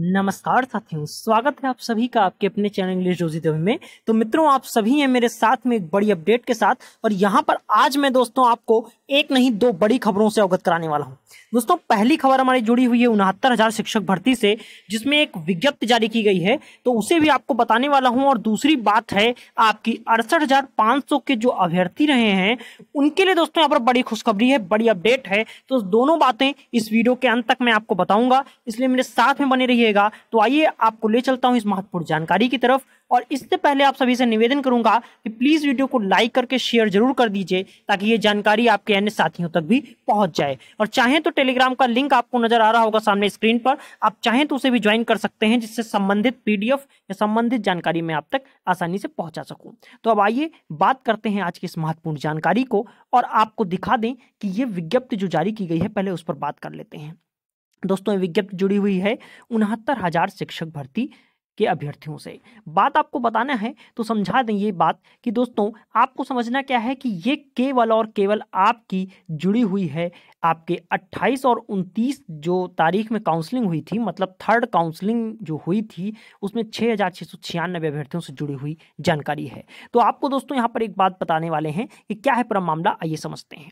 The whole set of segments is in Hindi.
नमस्कार साथियों स्वागत है आप सभी का आपके अपने चैनल इंग्लिश रोजी देवी में तो मित्रों आप सभी हैं मेरे साथ में एक बड़ी अपडेट के साथ और यहाँ पर आज मैं दोस्तों आपको एक नहीं दो बड़ी खबरों से अवगत कराने वाला हूँ दोस्तों पहली खबर हमारी जुड़ी हुई है उनहत्तर हजार शिक्षक भर्ती से जिसमें एक विज्ञप्ति जारी की गई है तो उसे भी आपको बताने वाला हूँ और दूसरी बात है आपकी अड़सठ हजार सौ के जो अभ्यर्थी रहे हैं उनके लिए दोस्तों यहाँ पर बड़ी खुशखबरी है बड़ी अपडेट है तो दोनों बातें इस वीडियो के अंत तक मैं आपको बताऊंगा इसलिए मेरे साथ में बने रही कीजिएगा तो आइए आपको ले चलता हूँ इस महत्वपूर्ण जानकारी की तरफ और इससे पहले आप सभी से निवेदन करूंगा कि प्लीज़ वीडियो को लाइक करके शेयर जरूर कर दीजिए ताकि ये जानकारी आपके अन्य साथियों तक भी पहुंच जाए और चाहें तो टेलीग्राम का लिंक आपको नजर आ रहा होगा सामने स्क्रीन पर आप चाहें तो उसे भी ज्वाइन कर सकते हैं जिससे संबंधित पीडीएफ या संबंधित जानकारी मैं आप तक आसानी से पहुंचा सकूं तो अब आइए बात करते हैं आज की इस महत्वपूर्ण जानकारी को और आपको दिखा दें कि ये विज्ञप्ति जो जारी की गई है पहले उस पर बात कर लेते हैं दोस्तों विज्ञप्ति जुड़ी हुई है उनहत्तर हजार शिक्षक भर्ती के अभ्यर्थियों से बात आपको बताना है तो समझा दें ये बात कि दोस्तों आपको समझना क्या है कि ये केवल और केवल आपकी जुड़ी हुई है आपके 28 और 29 जो तारीख में काउंसलिंग हुई थी मतलब थर्ड काउंसलिंग जो हुई थी उसमें छः हज़ार छः सौ छियानबे अभ्यर्थियों से जुड़ी हुई जानकारी है तो आपको दोस्तों यहाँ पर एक बात बताने वाले हैं कि क्या है पूरा मामला आइए समझते हैं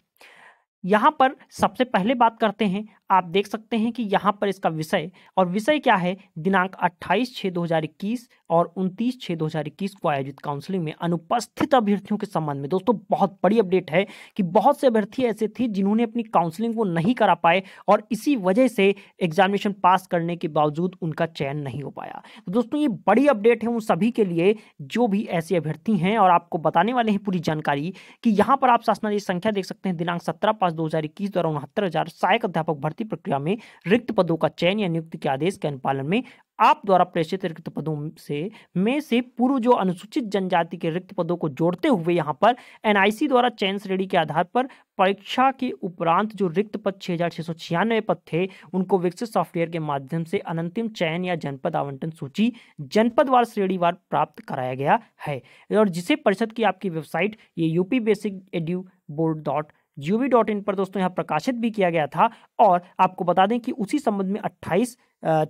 यहाँ पर सबसे पहले बात करते हैं आप देख सकते हैं कि यहाँ पर इसका विषय और विषय क्या है दिनांक 28 छः 2021 और 29 छः 2021 को आयोजित काउंसलिंग में अनुपस्थित अभ्यर्थियों के संबंध में दोस्तों बहुत बड़ी अपडेट है कि बहुत से अभ्यर्थी ऐसे थे जिन्होंने अपनी काउंसलिंग को नहीं करा पाए और इसी वजह से एग्जामिनेशन पास करने के बावजूद उनका चयन नहीं हो पाया तो दोस्तों ये बड़ी अपडेट है उन सभी के लिए जो भी ऐसे अभ्यर्थी हैं और आपको बताने वाले हैं पूरी जानकारी कि यहाँ पर आप शासनादेश संख्या देख सकते हैं दिनांक सत्रह पाँच दो हज़ार इक्कीस द्वारा उनहत्तर हज़ार सहायक अध्यापक भर्ती भर्ती प्रक्रिया में रिक्त पदों का चयन या नियुक्ति के आदेश के अनुपालन में आप द्वारा प्रेषित रिक्त पदों से में से पूर्व जो अनुसूचित जनजाति के रिक्त पदों को जोड़ते हुए यहाँ पर एनआईसी द्वारा चयन श्रेणी के आधार पर परीक्षा के उपरांत जो रिक्त पद छः पद थे उनको विकसित सॉफ्टवेयर के माध्यम से अनंतिम चयन या जनपद आवंटन सूची जनपदवार श्रेणीवार प्राप्त कराया गया है और जिसे परिषद की आपकी वेबसाइट ये UP basic edu board dot in पर दोस्तों यहाँ प्रकाशित भी किया गया था और आपको बता दें कि उसी संबंध में 28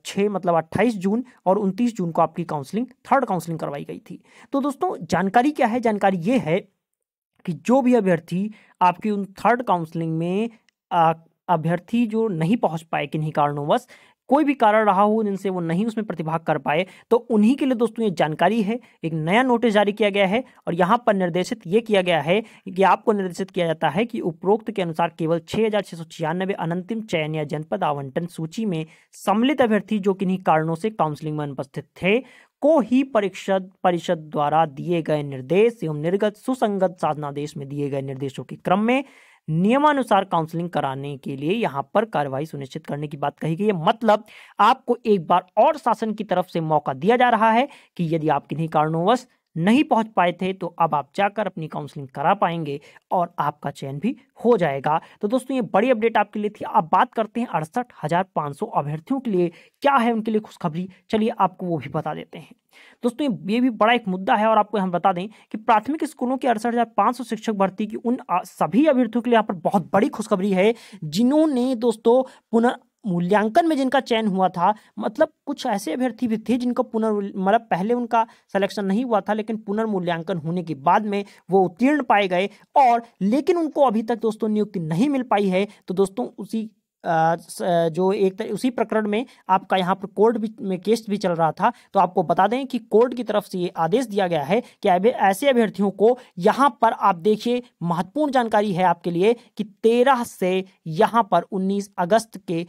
छः मतलब 28 जून और 29 जून को आपकी काउंसलिंग थर्ड काउंसलिंग करवाई गई थी तो दोस्तों जानकारी क्या है जानकारी ये है कि जो भी अभ्यर्थी आपकी उन थर्ड काउंसलिंग में अभ्यर्थी जो नहीं पहुंच पाए किन्हीं कारणों बस कोई भी कारण रहा हो जिनसे वो नहीं उसमें प्रतिभाग कर पाए तो उन्हीं के लिए दोस्तों ये जानकारी है एक नया नोटिस जारी किया गया है और यहाँ पर निर्देशित ये किया गया है कि आपको निर्देशित किया जाता है कि उपरोक्त के अनुसार केवल छः अनंतिम चयन या जनपद आवंटन सूची में सम्मिलित अभ्यर्थी जो किन्हीं कारणों से काउंसिलिंग में अनुपस्थित थे को ही परिषद परिषद द्वारा दिए गए निर्देश एवं निर्गत सुसंगत साधनादेश में दिए गए निर्देशों के क्रम में नियमानुसार काउंसलिंग कराने के लिए यहां पर कार्रवाई सुनिश्चित करने की बात कही गई है मतलब आपको एक बार और शासन की तरफ से मौका दिया जा रहा है कि यदि आप किन्हीं वश नहीं पहुंच पाए थे तो अब आप जाकर अपनी काउंसलिंग करा पाएंगे और आपका चयन भी हो जाएगा तो दोस्तों ये बड़ी अपडेट आपके लिए थी अब बात करते हैं अड़सठ हज़ार पाँच सौ अभ्यर्थियों के लिए क्या है उनके लिए खुशखबरी चलिए आपको वो भी बता देते हैं दोस्तों ये भी बड़ा एक मुद्दा है और आपको हम बता दें कि प्राथमिक स्कूलों के अड़सठ हज़ार पाँच सौ शिक्षक भर्ती की उन सभी अभ्यर्थियों के लिए यहाँ पर बहुत बड़ी खुशखबरी है जिन्होंने दोस्तों पुनः मूल्यांकन में जिनका चयन हुआ था मतलब कुछ ऐसे अभ्यर्थी भी थे जिनको पुनर् मतलब पहले उनका सिलेक्शन नहीं हुआ था लेकिन पुनर्मूल्यांकन होने के बाद में वो उत्तीर्ण पाए गए और लेकिन उनको अभी तक दोस्तों नियुक्ति नहीं मिल पाई है तो दोस्तों उसी जो एक उसी प्रकरण में आपका यहाँ पर कोर्ट भी में केस भी चल रहा था तो आपको बता दें कि कोर्ट की तरफ से ये आदेश दिया गया है कि ऐसे अभ्यर्थियों को यहाँ पर आप देखिए महत्वपूर्ण जानकारी है आपके लिए कि तेरह से यहाँ पर उन्नीस अगस्त के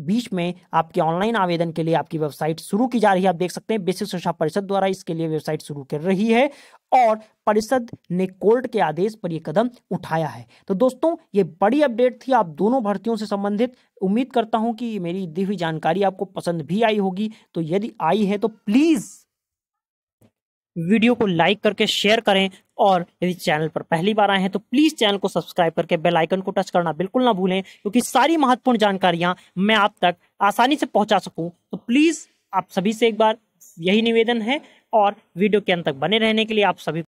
बीच में आपके ऑनलाइन आवेदन के लिए आपकी वेबसाइट शुरू की जा रही है आप देख सकते हैं बेसिक शिक्षा परिषद द्वारा इसके लिए वेबसाइट शुरू कर रही है और परिषद ने कोर्ट के आदेश पर यह कदम उठाया है तो दोस्तों ये बड़ी अपडेट थी आप दोनों भर्तियों से संबंधित उम्मीद करता हूं कि मेरी दी हुई जानकारी आपको पसंद भी आई होगी तो यदि आई है तो प्लीज़ वीडियो को लाइक करके शेयर करें और यदि चैनल पर पहली बार आए हैं तो प्लीज़ चैनल को सब्सक्राइब करके बेल आइकन को टच करना बिल्कुल ना भूलें क्योंकि सारी महत्वपूर्ण जानकारियां मैं आप तक आसानी से पहुंचा सकूं तो प्लीज़ आप सभी से एक बार यही निवेदन है और वीडियो के अंत तक बने रहने के लिए आप सभी